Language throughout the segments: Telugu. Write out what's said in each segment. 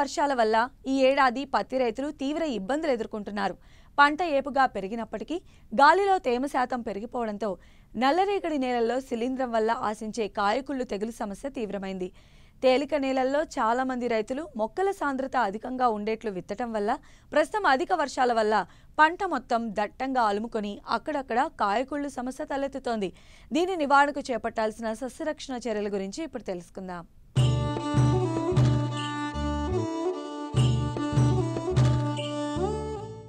వర్షాల వల్ల ఈ ఏడాది పత్తి రైతులు తీవ్ర ఇబ్బందులు ఎదుర్కొంటున్నారు పంట ఏపుగా పెరిగినప్పటికీ గాలిలో తేమ శాతం పెరిగిపోవడంతో నల్లరేగడి నేలల్లో శిలీంధ్రం వల్ల ఆశించే కాయకుళ్ళు తెగులు సమస్య తీవ్రమైంది తేలిక నేలల్లో చాలామంది రైతులు మొక్కల సాంద్రత అధికంగా ఉండేట్లు విత్తటం వల్ల ప్రస్తుతం అధిక వర్షాల వల్ల పంట మొత్తం దట్టంగా అలుముకొని అక్కడక్కడ కాయకుళ్ళు సమస్య తలెత్తుతోంది దీని నివారణకు చేపట్టాల్సిన సస్యరక్షణ చర్యల గురించి ఇప్పుడు తెలుసుకుందాం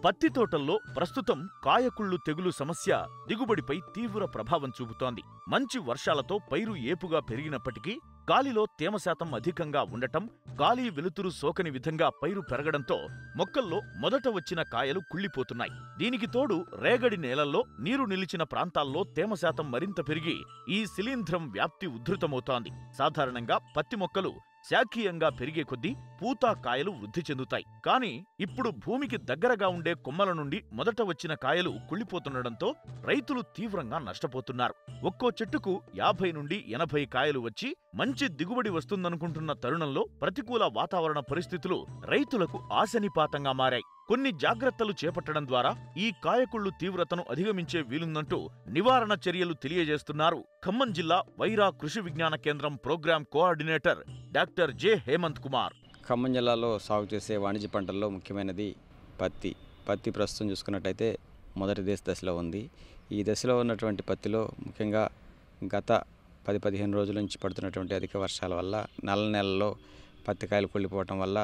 పత్తి తోటల్లో ప్రస్తుతం కాయకుళ్ళు తెగులు సమస్య దిగుబడిపై తీవ్ర ప్రభావం చూపుతోంది మంచి వర్షాలతో పైరు ఏపుగా పెరిగినప్పటికీ గాలిలో తేమ శాతం అధికంగా ఉండటం గాలి వెలుతురు సోకని విధంగా పైరు పెరగడంతో మొక్కల్లో మొదట వచ్చిన కాయలు కుళ్ళిపోతున్నాయి దీనికి తోడు రేగడి నేలల్లో నీరు నిలిచిన ప్రాంతాల్లో తేమ శాతం మరింత పెరిగి ఈ శిలీంధ్రం వ్యాప్తి ఉధృతమవుతోంది సాధారణంగా పత్తి మొక్కలు శాఖీయంగా పెరిగే కొద్దీ పూతా కాయలు వృద్ధి చెందుతాయి కానీ ఇప్పుడు భూమికి దగ్గరగా ఉండే కొమ్మల నుండి మొదట వచ్చిన కాయలు కుళ్ళిపోతుండటంతో రైతులు తీవ్రంగా నష్టపోతున్నారు ఒక్కో చెట్టుకు యాభై నుండి ఎనభై కాయలు వచ్చి మంచి దిగుబడి వస్తుందనుకుంటున్న తరుణంలో ప్రతికూల వాతావరణ పరిస్థితులు రైతులకు ఆశనిపాతంగా మారాయి కొన్ని జాగ్రత్తలు చేపట్టడం ద్వారా ఈ కాయకుళ్ళు తీవ్రతను అధిగమించే వీలుందంటూ నివారణ చర్యలు తెలియజేస్తున్నారు ఖమ్మం జిల్లా Wyra Krishi Vigyan Kendra program coordinator doctor J Hemant Kumar Khammam జిల్లాలో సాగు చేసే వాణిజ్య పంటల్లో ముఖ్యమైనది పత్తి పత్తి ప్రస్తుతం చూసుకున్నట్టయితే మొదటి దేశ దశలో ఉంది ఈ దశలో ఉన్నటువంటి పత్తిలో ముఖ్యంగా గత పది పదిహేను రోజుల నుంచి పడుతున్నటువంటి అధిక వర్షాల వల్ల నల్ల నెలలో పత్తికాయలు కుళ్ళిపోవటం వల్ల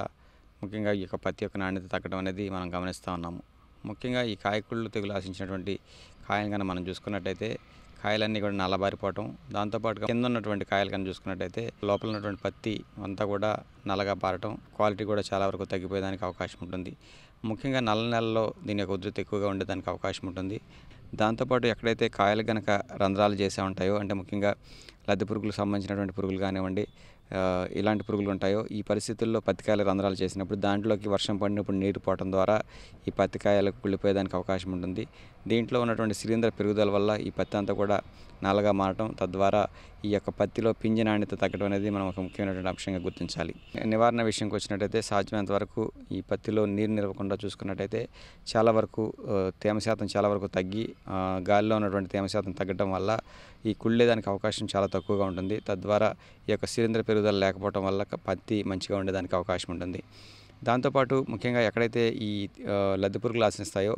ముఖ్యంగా ఈ యొక్క పత్తి యొక్క నాణ్యత తగ్గడం అనేది మనం గమనిస్తూ ఉన్నాము ముఖ్యంగా ఈ కాయకుళ్ళు తెగులు ఆశించినటువంటి కాయలు కనుక మనం చూసుకున్నట్టయితే కాయలన్నీ కూడా నల్లబారిపోవటం దాంతోపాటుగా కింద ఉన్నటువంటి కాయలు కనుక చూసుకున్నట్టయితే లోపల ఉన్నటువంటి పత్తి అంతా కూడా నల్లగా పారటం క్వాలిటీ కూడా చాలా వరకు తగ్గిపోయేదానికి అవకాశం ఉంటుంది ముఖ్యంగా నల్ల నెలలో దీని యొక్క ఉధృతి ఎక్కువగా ఉండేదానికి అవకాశం ఉంటుంది దాంతోపాటు ఎక్కడైతే కాయలు కనుక రంధ్రాలు చేసే ఉంటాయో అంటే ముఖ్యంగా లద్దె పురుగులకు సంబంధించినటువంటి పురుగులు కానివ్వండి ఇలాంటి పురుగులు ఉంటాయో ఈ పరిస్థితుల్లో పత్తికాయలు రంధ్రాలు చేసినప్పుడు దాంట్లోకి వర్షం పడినప్పుడు నీరు పోవడం ద్వారా ఈ పత్తికాయలకు కుళ్ళిపోయేదానికి అవకాశం ఉంటుంది దీంట్లో ఉన్నటువంటి శిలీంద్ర పెరుగుదల వల్ల ఈ పత్తి అంతా కూడా నల్లగా మారటం తద్వారా ఈ యొక్క పత్తిలో పింజ నాణ్యత తగ్గడం అనేది మనం ఒక ముఖ్యమైనటువంటి అంశంగా గుర్తించాలి నివారణ విషయంకి వచ్చినట్టయితే సాధ్యమైనంత వరకు ఈ పత్తిలో నీరు నిలవకుండా చూసుకున్నట్టయితే చాలా వరకు తేమ శాతం చాలా వరకు తగ్గి గాలిలో ఉన్నటువంటి తేమ శాతం తగ్గడం వల్ల ఈ కుళ్ళేదానికి అవకాశం చాలా తక్కువగా ఉంటుంది తద్వారా ఈ యొక్క శిలీంద్ర పెరుగుదల లేకపోవడం వల్ల పత్తి మంచిగా ఉండేదానికి అవకాశం ఉంటుంది దాంతోపాటు ముఖ్యంగా ఎక్కడైతే ఈ లద్దె పురుగులు ఆశిస్తాయో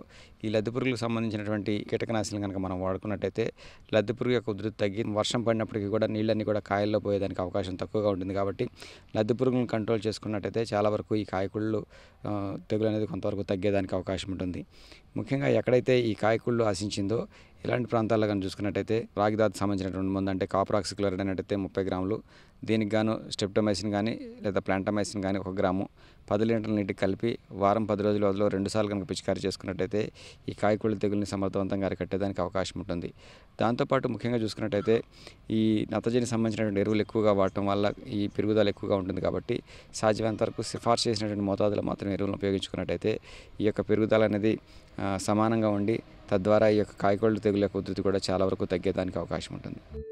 ఈ లద్దె పురుగులకు సంబంధించినటువంటి కీటకనాశిని కనుక మనం వాడుకున్నట్టయితే లద్దె పురుగు యొక్క ఉధృతి తగ్గి వర్షం పడినప్పటికీ కూడా నీళ్ళన్నీ కూడా కాయల్లో పోయేదానికి అవకాశం తక్కువగా ఉంటుంది కాబట్టి లద్దె పురుగులను కంట్రోల్ చేసుకున్నట్టయితే చాలా వరకు ఈ కాయకుళ్ళు తెగులు అనేది కొంతవరకు తగ్గేదానికి అవకాశం ఉంటుంది ముఖ్యంగా ఎక్కడైతే ఈ కాయకుళ్ళు ఆశించిందో ఇలాంటి ప్రాంతాల్లో కానీ చూసుకున్నట్టయితే రాగిదాత్ సంబంధించినటువంటి మందు అంటే కాప్రాక్సిక్లోరైడ్ అనేటైతే ముప్పై గ్రాములు దీనికి గాను స్టెప్టమైసిన్ కానీ లేదా ప్లాంటమైసిన్ కానీ ఒక గ్రాము పది లీటర్ల నీటికి కలిపి వారం పది రోజుల రెండు రెండుసార్లు కనుక పిచికారీ చేసుకున్నట్టయితే ఈ కాయకూల తెగుల్ని సమర్థవంతంగా అరికట్టేదానికి అవకాశం ఉంటుంది దాంతోపాటు ముఖ్యంగా చూసుకున్నట్టయితే ఈ నత్తజని సంబంధించినటువంటి ఎరువులు ఎక్కువగా వాడటం వల్ల ఈ పెరుగుదల ఎక్కువగా ఉంటుంది కాబట్టి సాధ్యమైనంత వరకు సిఫార్సు చేసినటువంటి మోతాదులో మాత్రం ఎరువులను ఉపయోగించుకున్నట్టయితే ఈ యొక్క పెరుగుదల అనేది సమానంగా ఉండి తద్వారా ఈ యొక్క కాయకొళ్ళు తెగులు యొక్క ఉధృతి కూడా చాలా వరకు తగ్గేదానికి అవకాశం ఉంటుంది